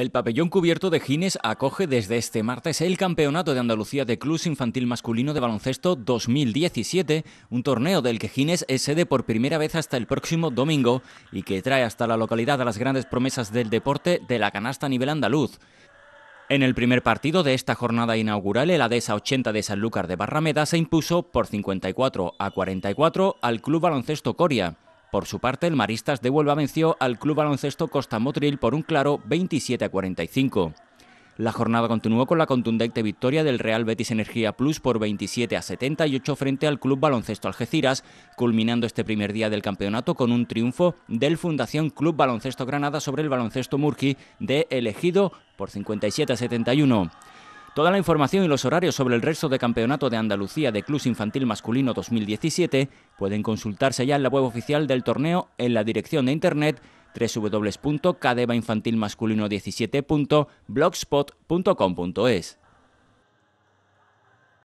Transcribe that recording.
El pabellón cubierto de Gines acoge desde este martes el Campeonato de Andalucía de Club Infantil Masculino de Baloncesto 2017, un torneo del que Gines es sede por primera vez hasta el próximo domingo y que trae hasta la localidad a las grandes promesas del deporte de la canasta nivel andaluz. En el primer partido de esta jornada inaugural, el ADESA 80 de Sanlúcar de Barrameda se impuso por 54 a 44 al Club Baloncesto Coria. Por su parte, el Maristas de Huelva venció al Club Baloncesto Costa Motril por un claro 27 a 45. La jornada continuó con la contundente victoria del Real Betis Energía Plus por 27 a 78 frente al Club Baloncesto Algeciras, culminando este primer día del campeonato con un triunfo del Fundación Club Baloncesto Granada sobre el Baloncesto Murki de elegido por 57 a 71. Toda la información y los horarios sobre el resto de campeonato de Andalucía de Club Infantil Masculino 2017 pueden consultarse ya en la web oficial del torneo en la dirección de internet www.cadevainfantilmasculino17.blogspot.com.es.